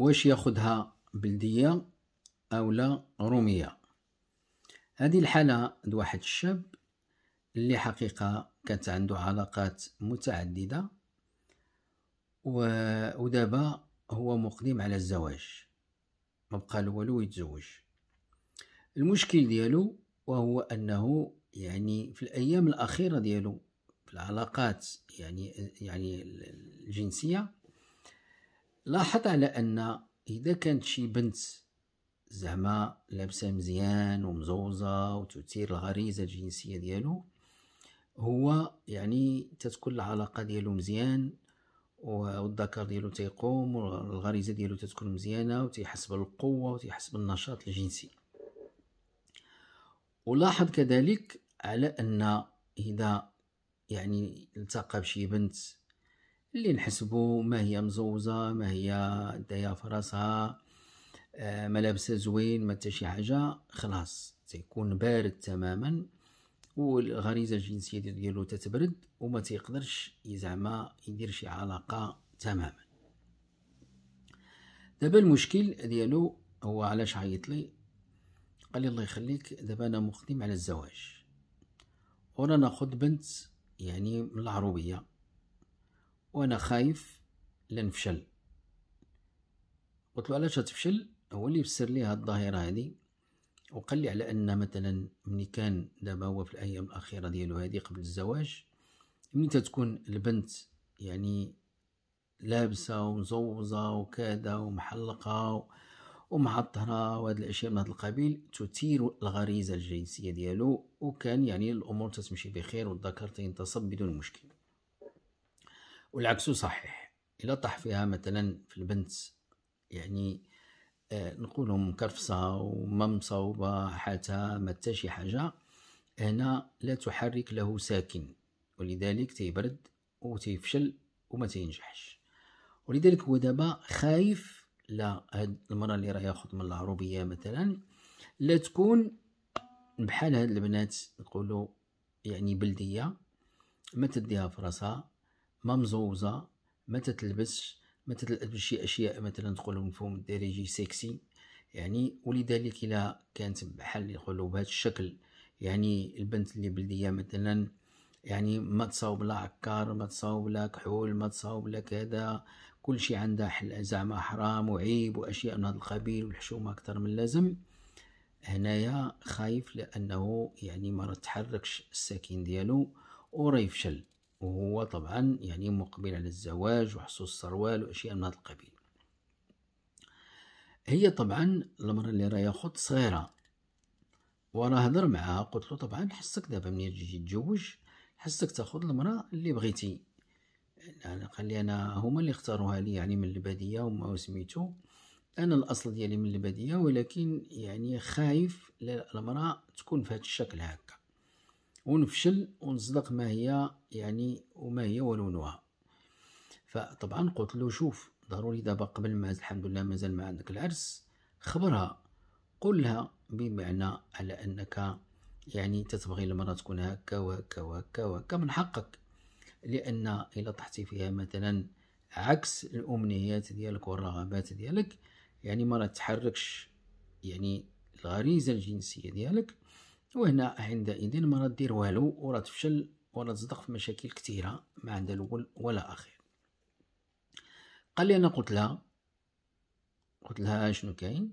واش ياخدها بلدية أو لا رومية هذه الحالة عند واحد الشاب اللي حقيقة كانت عنده علاقات متعددة ودابا هو مقدم على الزواج ما بقى والو يتزوج المشكل ديالو وهو انه يعني في الايام الاخيره ديالو في العلاقات يعني يعني الجنسيه لاحظ على ان اذا كانت شي بنت زعما لابسه مزيان ومزوزه وتثير الغريزه الجنسيه ديالو هو يعني تتكون العلاقه ديالو مزيان والذكر ديالو تيقوم والغريزه ديالو تتكون مزيانه وتيحس بالقوه وتيحس بالنشاط الجنسي ولاحظ كذلك على ان اذا يعني التقى بشي بنت اللي نحسبوا ما هي مزوزة ما هي داية فراسها آه، ملابسة زوين ما شي حاجة خلاص تيكون بارد تماما والغريزة الجنسية ديالو تتبرد وما تيقدرش زعما يدير شي علاقة تماما دابا المشكل ديالو هو علاش عيط لي قال لي الله يخليك دابا انا مقدم على الزواج وانا ناخذ بنت يعني من العروبيه وانا خايف لنفشل قلت له علاش تفشل هو اللي يفسر لي هاد الظاهره هذه وقال لي على ان مثلا ملي كان دابا هو في الايام الاخيره ديالو هذه قبل الزواج ملي تتكون البنت يعني لابسه ومزوزه وكذا ومحلقه ومعطره وهاد الاشياء من هاد القبيل تثير الغريزه الجنسيه ديالو وكان يعني الامور تتمشي بخير والذكر تنتصب بدون مشكل والعكس صحيح إذا طاح فيها مثلا في البنت يعني آه، نقولهم مكرفصة وما مصوبة حتى ما شي حاجة هنا لا تحرك له ساكن ولذلك تيبرد وتيفشل وما تينجحش ولذلك هو دابا خايف لا هاد المرأة اللي راه ياخد من العروبية مثلا لا تكون بحال هاد البنات نقولوا يعني بلدية ما تديها في راسها مزوزة ما تتلبسش ما تتلبسش شي اشياء مثلا تقولوا مفهوم الدارجي سيكسي يعني ولذلك الا كانت بحال يقولوا بهذا الشكل يعني البنت اللي بلديه مثلا يعني ما تصاوب لا عكار ما تصاوب لا كحول ما تصاوب لا كذا كل شيء عندها زعما حرام وعيب واشياء من هذا القبيل والحشومه اكثر من اللازم هنايا خايف لانه يعني ما تحركش الساكن ديالو وراه يفشل وهو طبعا يعني مقبل على الزواج وحصول السروال وأشياء من هذا القبيل هي طبعا المرة اللي راهي خط صغيرة وراه هضر معاها قلت له طبعا حسك دابا ملي تجي تتزوج حسك تاخذ المرأة اللي بغيتي يعني قال لي انا هما اللي اختاروها لي يعني من الباديه وما سميتو انا الاصل ديالي من الباديه ولكن يعني خايف المراه تكون في هذا الشكل هاك ونفشل ونصدق ما هي يعني وما هي ولونها فطبعا قلت له شوف ضروري دابا قبل ما الحمد لله مازال ما عندك العرس خبرها قل لها بمعنى على انك يعني تتبغي المرأة تكون هكا وهكا وهكا وهكا من حقك لأن إلا طحتي فيها مثلا عكس الأمنيات ديالك والرغبات ديالك يعني ما تحركش يعني الغريزة الجنسية ديالك وهنا عندئذ ما دير والو وراه تفشل وراه تصدق في مشاكل كثيرة ما عندها الأول ولا آخر قال لي أنا قلت لها قلت لها شنو كاين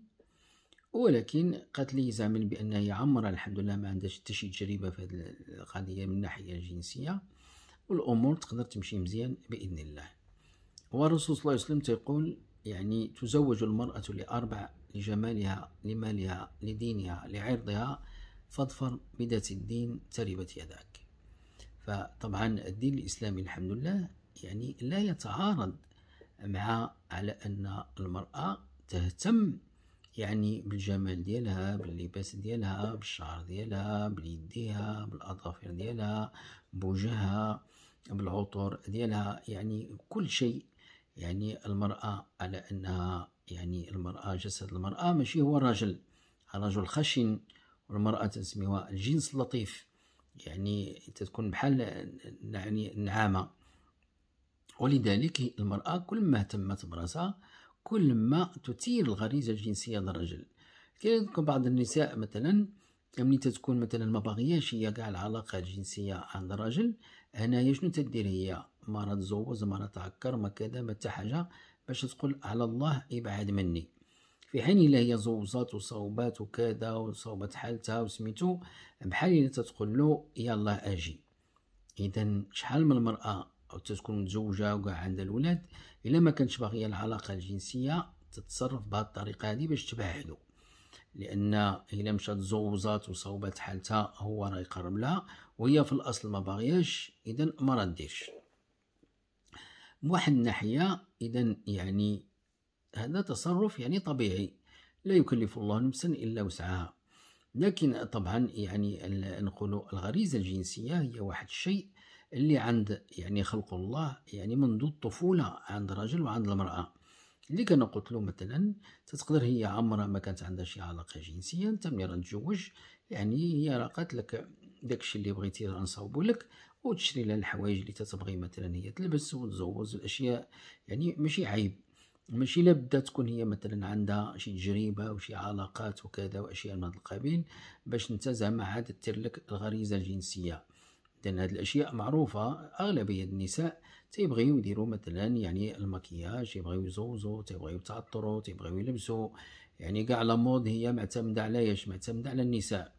ولكن قالت لي زعما بان هي عمرها الحمد لله ما عندهاش حتى شي تجربه في هذه القضيه من الناحيه الجنسيه والامور تقدر تمشي مزيان باذن الله والرسول صلى الله عليه وسلم تيقول يعني تزوج المراه لاربع لجمالها لمالها لدينها لعرضها فاظفر بذات الدين تربت يداك فطبعا الدين الإسلامي الحمد لله يعني لا يتعارض مع على أن المرأة تهتم يعني بالجمال ديالها باللباس ديالها بالشعر ديالها بيديها بالاظافر ديالها بوجهها بالعطور ديالها يعني كل شيء يعني المرأة على أنها يعني المرأة جسد المرأة ماشي هو الرجل الرجل خشن والمرأة تسميها الجنس اللطيف يعني تكون بحال يعني النعامة ولذلك المرأة كل ما اهتمت براسها كل ما تثير الغريزة الجنسية للرجل كاين بعض النساء مثلا ملي تتكون مثلا ما باغياش هي كاع العلاقة الجنسية عند الرجل هنايا شنو تدير هي ما تزوز ما تعكر ما كذا ما حتى حاجة باش تقول على الله ابعد مني في حين الا هي زوزات وصوبات وكذا وصوبات حالتها وسميتو بحال الا تتقول له يلا اجي اذا شحال من المراه او تتكون متزوجه وكاع عندها الولاد الا ما كانتش باغيه العلاقه الجنسيه تتصرف بهذه الطريقه هذه باش تبعدو لان الا مشات زوزات وصوبات حالتها هو راه يقرب لها وهي في الاصل ما باغياش اذا ما رديش من واحد الناحيه اذا يعني هذا تصرف يعني طبيعي لا يكلف الله نفسا إلا وسعها لكن طبعا يعني نقولوا الغريزة الجنسية هي واحد الشيء اللي عند يعني خلق الله يعني منذ الطفولة عند الرجل وعند المرأة اللي كان قلت له مثلا تقدر هي عمرها ما كانت عندها شي علاقة جنسية انت ملي تزوج يعني هي راقت لك داكشي اللي بغيتي نصاوبو لك وتشري لها الحوايج اللي تتبغي مثلا هي تلبس وتزوز الاشياء يعني ماشي عيب ماشي لابد تكون هي مثلا عندها شي تجربه وشي علاقات وكذا واشياء من هذا القبيل باش انت زعما عاد دير لك الغريزه الجنسيه لان هذه الاشياء معروفه اغلبيه النساء تيبغيو يديروا مثلا يعني المكياج يبغيو يزوزو تيبغيو يتعطروا تيبغيو يلبسوا يعني كاع لا مود هي معتمده على اش معتمده على النساء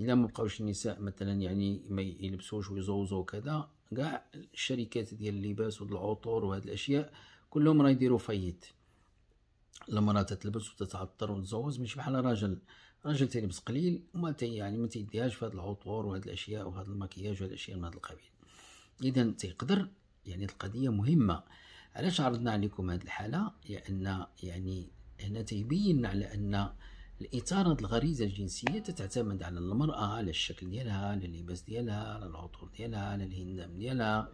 الا ما بقاوش النساء مثلا يعني ما يلبسوش ويزوزو وكذا كاع الشركات ديال اللباس والعطور وهاد الاشياء كلهم راه يديروا فايت المرأة تتلبس وتتعطر وتزوز ماشي بحال راجل راجل تيلبس قليل وما يعني ما تيديهاش في هاد العطور وهاد الاشياء وهاد المكياج وهاد الاشياء من هاد القبيل اذا تيقدر يعني القضيه مهمه علاش عرضنا عليكم هاد الحاله لان يعني هنا تيبين على ان الاثاره الغريزه الجنسيه تعتمد على المراه على الشكل ديالها على اللباس ديالها على العطور ديالها على الهندام ديالها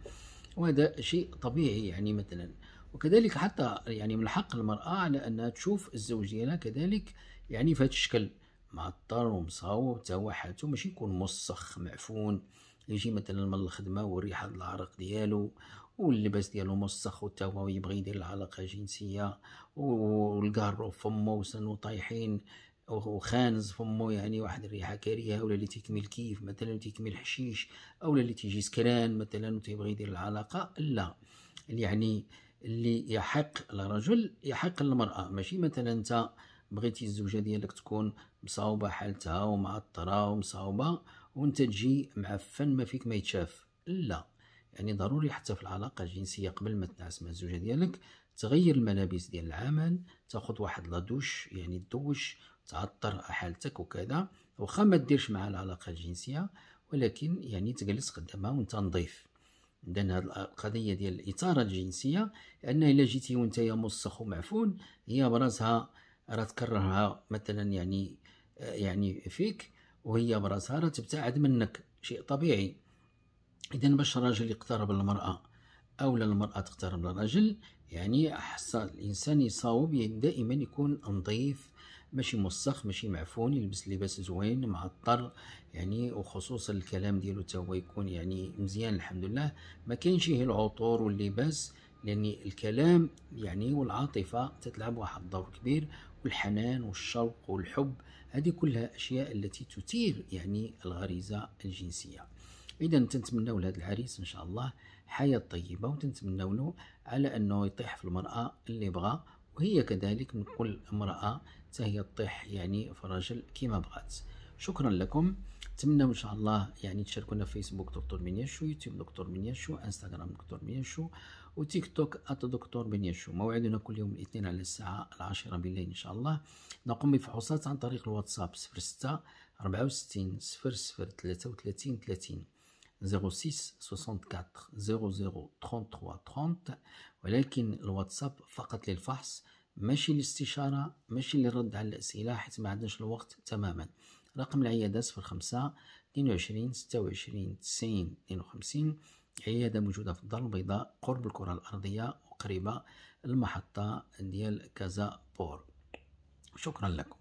وهذا شيء طبيعي يعني مثلا وكذلك حتى يعني من حق المرأة على أنها تشوف الزوج ديالها كذلك يعني في هذا الشكل معطر ومصاوب هو حالته ماشي يكون مسخ معفون يجي مثلا من الخدمة والريحة العرق ديالو واللباس ديالو مسخ وتا هو يبغي يدير العلاقة جنسية والقارو فمو وسنو طايحين وخانز فمو يعني واحد الريحه كريهه ولا اللي تيكمي الكيف مثلا اللي تيكمي الحشيش او اللي تيجي سكران مثلا وتيبغي يدير العلاقه لا يعني اللي يحق للرجل يحق للمرأة ماشي مثلا انت بغيتي الزوجة ديالك تكون مصاوبة حالتها ومعطرة ومصاوبة وانت تجي معفن ما فيك ما يتشاف لا يعني ضروري حتى في العلاقة الجنسية قبل ما تنعس مع الزوجة ديالك تغير الملابس ديال العمل تاخد واحد لادوش يعني تدوش تعطر حالتك وكذا واخا ما ديرش معها العلاقة الجنسية ولكن يعني تجلس قدامها وانت نظيف عندنا هاد القضيه ديال الاثاره الجنسيه لان الا جيتي يا مسخ ومعفون هي براسها راه تكررها مثلا يعني يعني فيك وهي براسها راه تبتعد منك شيء طبيعي اذا باش الراجل يقترب للمراه او المراه تقترب للراجل يعني حس الانسان يصاوب يعني دائما يكون نظيف ماشي موسخ ماشي معفون يلبس لباس زوين معطر يعني وخصوصا الكلام ديالو تا هو يكون يعني مزيان الحمد لله ما كاينش فيه العطور واللباس لان الكلام يعني والعاطفه تتلعب واحد الدور كبير والحنان والشوق والحب هذه كلها اشياء التي تثير يعني الغريزه الجنسيه اذا تنتمناو لهذا العريس ان شاء الله حياه طيبه وتنتمناو له على انه يطيح في المراه اللي يبغى وهي كذلك من كل امراه حتى هي تطيح يعني في الرجل كيما بغات شكرا لكم نتمنى ان شاء الله يعني تشاركونا في فيسبوك دكتور بنياشو يوتيوب دكتور بنياشو انستغرام دكتور بنياشو وتيك توك ات دكتور بنياشو موعدنا كل يوم الاثنين على الساعه العاشره بالليل ان شاء الله نقوم بفحوصات عن طريق الواتساب 06 64 00 33 30 06 64 00 33 30 ولكن الواتساب فقط للفحص ماشي للاستشارة ماشي للرد على الأسئلة حيت ما عندناش الوقت تماما رقم العيادة صفر خمسة اثنين وعشرين ستة وعشرين تسعين اثنين وخمسين عيادة موجودة في الدار البيضاء قرب الكرة الأرضية وقريبة المحطة ديال كازا بور شكرا لكم